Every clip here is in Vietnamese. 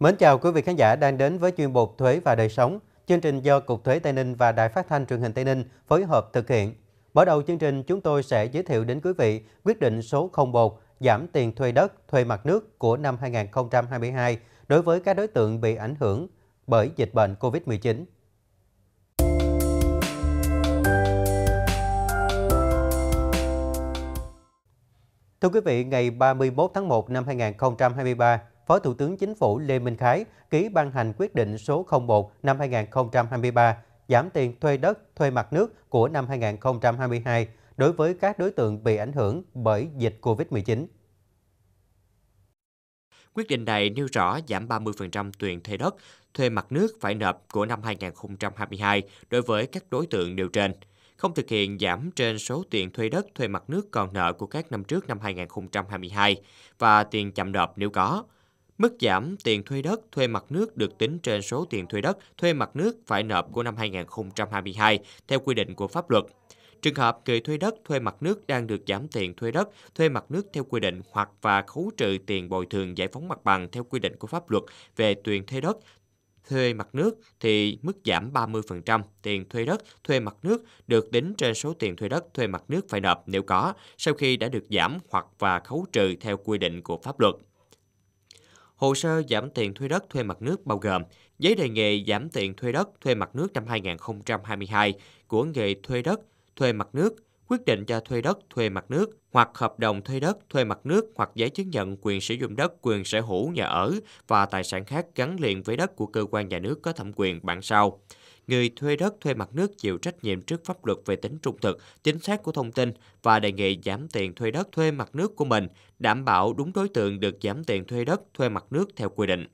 Mến chào quý vị khán giả đang đến với chuyên mục Thuế và đời sống, chương trình do Cục Thuế Tây Ninh và Đài Phát thanh Truyền hình Tây Ninh phối hợp thực hiện. Mở đầu chương trình, chúng tôi sẽ giới thiệu đến quý vị quyết định số 01 giảm tiền thuê đất, thuê mặt nước của năm 2022 đối với các đối tượng bị ảnh hưởng bởi dịch bệnh COVID-19. Thưa quý vị, ngày 31 tháng 1 năm 2023, Phó Thủ tướng Chính phủ Lê Minh Khái ký ban hành quyết định số 01 năm 2023 giảm tiền thuê đất, thuê mặt nước của năm 2022 đối với các đối tượng bị ảnh hưởng bởi dịch COVID-19. Quyết định này nêu rõ giảm 30% tiền thuê đất, thuê mặt nước phải nộp của năm 2022 đối với các đối tượng điều trên không thực hiện giảm trên số tiền thuê đất, thuê mặt nước còn nợ của các năm trước năm 2022 và tiền chậm nộp nếu có. Mức giảm tiền thuê đất, thuê mặt nước được tính trên số tiền thuê đất, thuê mặt nước phải nộp của năm 2022 theo quy định của pháp luật. Trường hợp người thuê đất, thuê mặt nước đang được giảm tiền thuê đất, thuê mặt nước theo quy định hoặc và khấu trừ tiền bồi thường giải phóng mặt bằng theo quy định của pháp luật về tiền thuê đất, thuê mặt nước thì mức giảm 30% tiền thuê đất, thuê mặt nước được tính trên số tiền thuê đất, thuê mặt nước phải nộp nếu có, sau khi đã được giảm hoặc và khấu trừ theo quy định của pháp luật. Hồ sơ giảm tiền thuê đất thuê mặt nước bao gồm giấy đề nghị giảm tiền thuê đất thuê mặt nước năm 2022 của nghề thuê đất thuê mặt nước, quyết định cho thuê đất thuê mặt nước hoặc hợp đồng thuê đất thuê mặt nước hoặc giấy chứng nhận quyền sử dụng đất, quyền sở hữu nhà ở và tài sản khác gắn liền với đất của cơ quan nhà nước có thẩm quyền bản sau người thuê đất thuê mặt nước chịu trách nhiệm trước pháp luật về tính trung thực, chính xác của thông tin và đề nghị giảm tiền thuê đất thuê mặt nước của mình, đảm bảo đúng đối tượng được giảm tiền thuê đất thuê mặt nước theo quy định.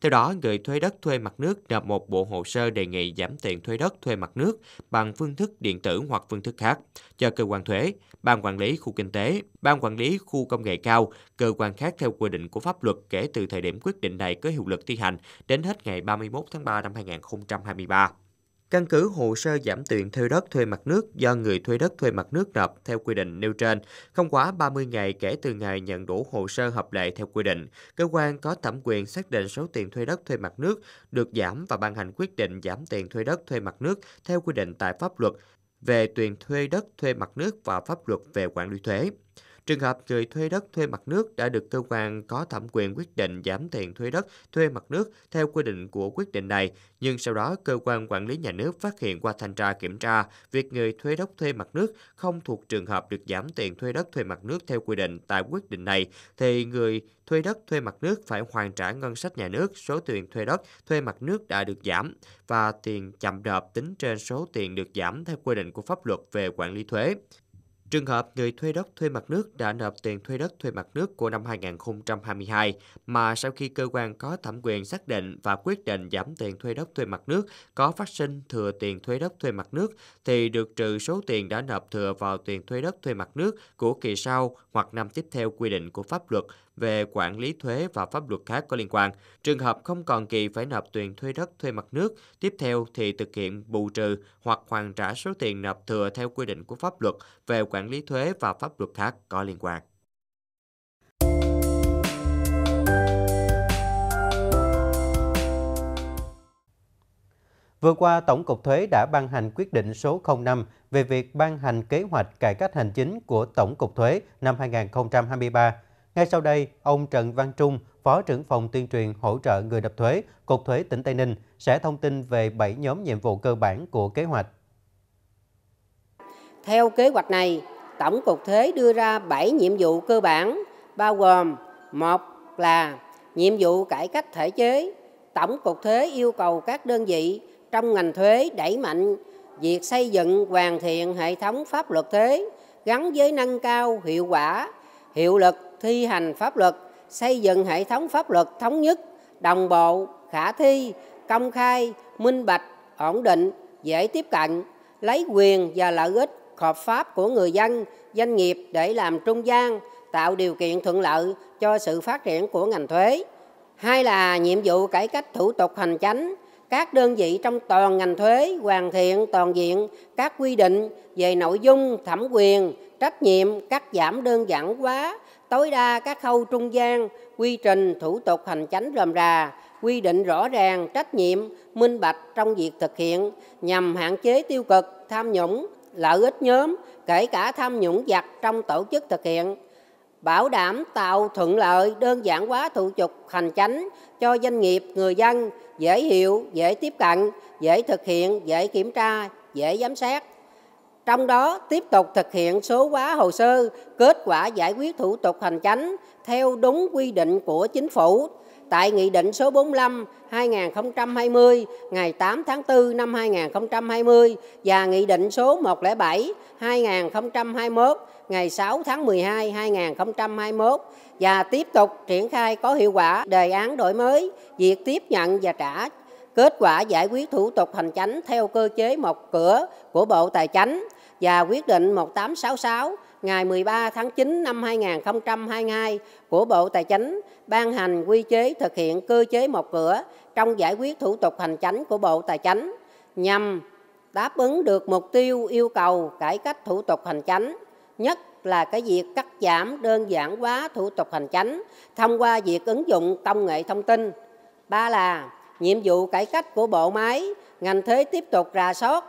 Theo đó, người thuê đất thuê mặt nước nộp một bộ hồ sơ đề nghị giảm tiền thuê đất thuê mặt nước bằng phương thức điện tử hoặc phương thức khác cho cơ quan thuế, ban quản lý khu kinh tế, ban quản lý khu công nghệ cao, cơ quan khác theo quy định của pháp luật kể từ thời điểm quyết định này có hiệu lực thi hành đến hết ngày 31 tháng 3 năm 2023. Căn cứ hồ sơ giảm tiền thuê đất thuê mặt nước do người thuê đất thuê mặt nước nộp theo quy định nêu trên, không quá 30 ngày kể từ ngày nhận đủ hồ sơ hợp lệ theo quy định, cơ quan có thẩm quyền xác định số tiền thuê đất thuê mặt nước được giảm và ban hành quyết định giảm tiền thuê đất thuê mặt nước theo quy định tại pháp luật về tiền thuê đất thuê mặt nước và pháp luật về quản lý thuế. Trường hợp người thuê đất thuê mặt nước đã được cơ quan có thẩm quyền quyết định giảm tiền thuê đất thuê mặt nước theo quy định của quyết định này, nhưng sau đó cơ quan quản lý nhà nước phát hiện qua thanh tra kiểm tra việc người thuê đất thuê mặt nước không thuộc trường hợp được giảm tiền thuê đất thuê mặt nước theo quy định tại quyết định này thì người thuê đất thuê mặt nước phải hoàn trả ngân sách nhà nước số tiền thuê đất thuê mặt nước đã được giảm và tiền chậm nộp tính trên số tiền được giảm theo quy định của pháp luật về quản lý thuế. Trường hợp người thuê đất thuê mặt nước đã nộp tiền thuê đất thuê mặt nước của năm 2022 mà sau khi cơ quan có thẩm quyền xác định và quyết định giảm tiền thuê đất thuê mặt nước có phát sinh thừa tiền thuê đất thuê mặt nước thì được trừ số tiền đã nộp thừa vào tiền thuê đất thuê mặt nước của kỳ sau hoặc năm tiếp theo quy định của pháp luật về quản lý thuế và pháp luật khác có liên quan. Trường hợp không còn kỳ phải nộp tiền thuê đất, thuê mặt nước, tiếp theo thì thực hiện bù trừ hoặc hoàn trả số tiền nộp thừa theo quy định của pháp luật về quản lý thuế và pháp luật khác có liên quan. Vừa qua, Tổng cục Thuế đã ban hành quyết định số 05 về việc ban hành kế hoạch cải cách hành chính của Tổng cục Thuế năm 2023 ngay sau đây, ông Trần Văn Trung, Phó trưởng phòng tuyên truyền hỗ trợ người nộp thuế, Cục Thuế tỉnh Tây Ninh sẽ thông tin về 7 nhóm nhiệm vụ cơ bản của kế hoạch. Theo kế hoạch này, Tổng cục thuế đưa ra 7 nhiệm vụ cơ bản bao gồm một là nhiệm vụ cải cách thể chế. Tổng cục thuế yêu cầu các đơn vị trong ngành thuế đẩy mạnh việc xây dựng hoàn thiện hệ thống pháp luật thuế gắn với nâng cao hiệu quả, hiệu lực thi hành pháp luật, xây dựng hệ thống pháp luật thống nhất, đồng bộ, khả thi, công khai, minh bạch, ổn định, dễ tiếp cận, lấy quyền và lợi ích hợp pháp của người dân, doanh nghiệp để làm trung gian, tạo điều kiện thuận lợi cho sự phát triển của ngành thuế. Hai là nhiệm vụ cải cách thủ tục hành chính, các đơn vị trong toàn ngành thuế hoàn thiện toàn diện các quy định về nội dung, thẩm quyền, trách nhiệm, cắt giảm đơn giản hóa tối đa các khâu trung gian, quy trình thủ tục hành chánh rầm rà, quy định rõ ràng trách nhiệm, minh bạch trong việc thực hiện nhằm hạn chế tiêu cực, tham nhũng, lợi ích nhóm, kể cả tham nhũng giặc trong tổ chức thực hiện bảo đảm tạo thuận lợi đơn giản hóa thủ tục hành chánh cho doanh nghiệp người dân dễ hiểu dễ tiếp cận dễ thực hiện dễ kiểm tra dễ giám sát trong đó tiếp tục thực hiện số hóa hồ sơ, kết quả giải quyết thủ tục hành chính theo đúng quy định của chính phủ tại Nghị định số 45 2020 ngày 8 tháng 4 năm 2020 và Nghị định số 107 2021 ngày 6 tháng 12 2021 và tiếp tục triển khai có hiệu quả đề án đổi mới, việc tiếp nhận và trả kết quả giải quyết thủ tục hành chính theo cơ chế một cửa của Bộ Tài chính và quyết định 1866 ngày 13 tháng 9 năm 2022 của Bộ Tài chính ban hành quy chế thực hiện cơ chế một cửa trong giải quyết thủ tục hành chính của Bộ Tài chính nhằm đáp ứng được mục tiêu yêu cầu cải cách thủ tục hành chính, nhất là cái việc cắt giảm đơn giản hóa thủ tục hành chính thông qua việc ứng dụng công nghệ thông tin. Ba là nhiệm vụ cải cách của bộ máy, ngành thuế tiếp tục rà soát,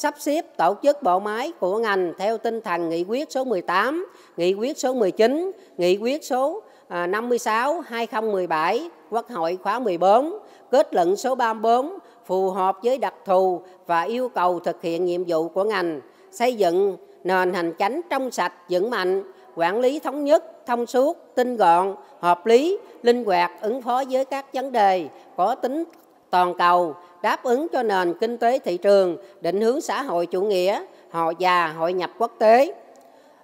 sắp xếp tổ chức bộ máy của ngành theo tinh thần nghị quyết số 18, nghị quyết số 19, nghị quyết số 56 à, 2017 Quốc hội khóa 14, kết luận số 34 phù hợp với đặc thù và yêu cầu thực hiện nhiệm vụ của ngành, xây dựng nền hành chính trong sạch vững mạnh, quản lý thống nhất, thông suốt, tinh gọn, hợp lý, linh hoạt ứng phó với các vấn đề có tính toàn cầu đáp ứng cho nền kinh tế thị trường, định hướng xã hội chủ nghĩa, họ già hội nhập quốc tế.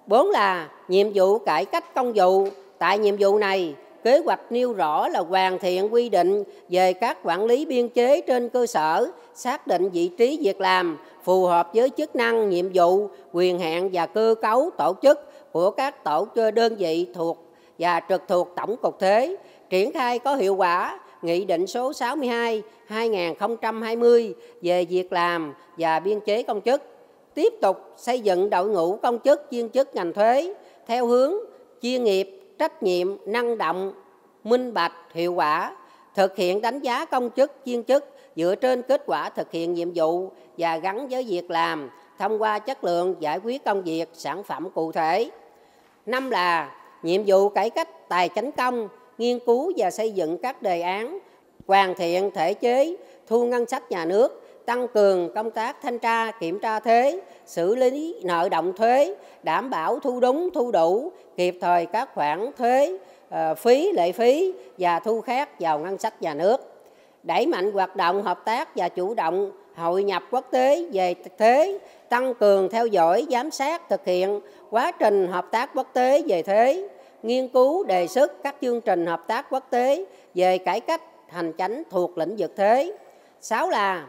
Bốn là nhiệm vụ cải cách công vụ. Tại nhiệm vụ này, kế hoạch nêu rõ là hoàn thiện quy định về các quản lý biên chế trên cơ sở xác định vị trí việc làm phù hợp với chức năng, nhiệm vụ, quyền hạn và cơ cấu tổ chức của các tổ đơn vị thuộc và trực thuộc tổng cục thuế triển khai có hiệu quả Nghị định số 62 2020 về việc làm và biên chế công chức, tiếp tục xây dựng đội ngũ công chức viên chức ngành thuế theo hướng chuyên nghiệp, trách nhiệm, năng động, minh bạch, hiệu quả, thực hiện đánh giá công chức viên chức dựa trên kết quả thực hiện nhiệm vụ và gắn với việc làm thông qua chất lượng giải quyết công việc sản phẩm cụ thể. Năm là nhiệm vụ cải cách tài chính công nghiên cứu và xây dựng các đề án hoàn thiện thể chế thu ngân sách nhà nước tăng cường công tác thanh tra kiểm tra thuế xử lý nợ động thuế đảm bảo thu đúng thu đủ kịp thời các khoản thuế ờ, phí lệ phí và thu khác vào ngân sách nhà nước đẩy mạnh hoạt động hợp tác và chủ động hội nhập quốc tế về thuế tăng cường theo dõi giám sát thực hiện quá trình hợp tác quốc tế về thuế nghiên cứu đề xuất các chương trình hợp tác quốc tế về cải cách hành chánh thuộc lĩnh vực thuế. Sáu là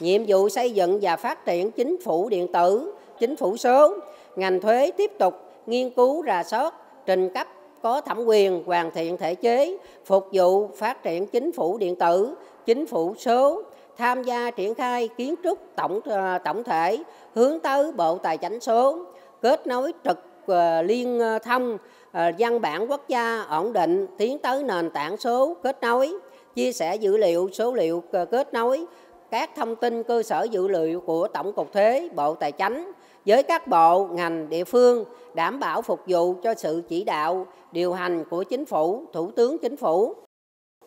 nhiệm vụ xây dựng và phát triển chính phủ điện tử, chính phủ số, ngành thuế tiếp tục nghiên cứu rà soát trình cấp có thẩm quyền hoàn thiện thể chế phục vụ phát triển chính phủ điện tử, chính phủ số, tham gia triển khai kiến trúc tổng ờ, tổng thể hướng tới bộ tài chính số, kết nối trực ờ, liên ờ, thông Ờ, văn bản quốc gia ổn định tiến tới nền tảng số kết nối chia sẻ dữ liệu số liệu ờ, kết nối các thông tin cơ sở dữ liệu của tổng cục thuế bộ tài chính với các bộ ngành địa phương đảm bảo phục vụ cho sự chỉ đạo điều hành của chính phủ thủ tướng chính phủ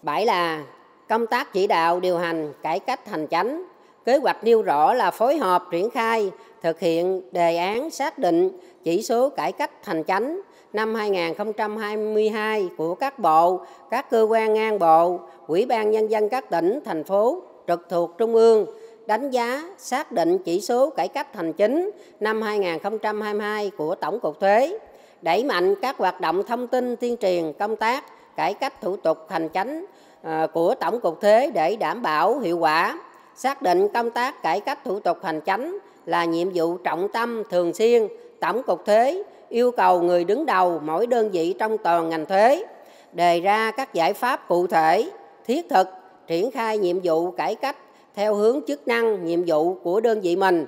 bảy là công tác chỉ đạo điều hành cải cách hành chánh kế hoạch nêu rõ là phối hợp triển khai thực hiện đề án xác định chỉ số cải cách hành chánh năm 2022 của các bộ, các cơ quan ngang bộ, Ủy ban Nhân dân các tỉnh, thành phố trực thuộc Trung ương đánh giá xác định chỉ số cải cách hành chính năm 2022 của Tổng cục Thuế, đẩy mạnh các hoạt động thông tin tuyên truyền công tác cải cách thủ tục hành chính ờ, của Tổng cục Thuế để đảm bảo hiệu quả, xác định công tác cải cách thủ tục hành chính là nhiệm vụ trọng tâm thường xuyên Tổng cục thuế yêu cầu người đứng đầu mỗi đơn vị trong toàn ngành thuế đề ra các giải pháp cụ thể, thiết thực, triển khai nhiệm vụ cải cách theo hướng chức năng, nhiệm vụ của đơn vị mình.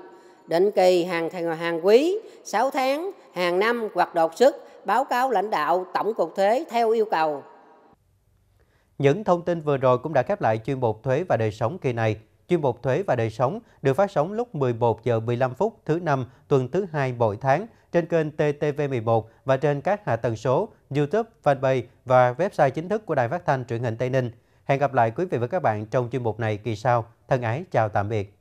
Định kỳ hàng hàng quý, 6 tháng, hàng năm hoặc đột xuất báo cáo lãnh đạo Tổng cục thuế theo yêu cầu. Những thông tin vừa rồi cũng đã khép lại chuyên mục thuế và đời sống kỳ này chuyên mục Thuế và Đời sống được phát sóng lúc 11 giờ 15 phút thứ năm tuần thứ hai mỗi tháng trên kênh TTV11 và trên các hạ tần số YouTube, fanpage và website chính thức của Đài Phát thanh Truyền hình Tây Ninh. Hẹn gặp lại quý vị và các bạn trong chuyên mục này kỳ sau. Thân ái chào tạm biệt.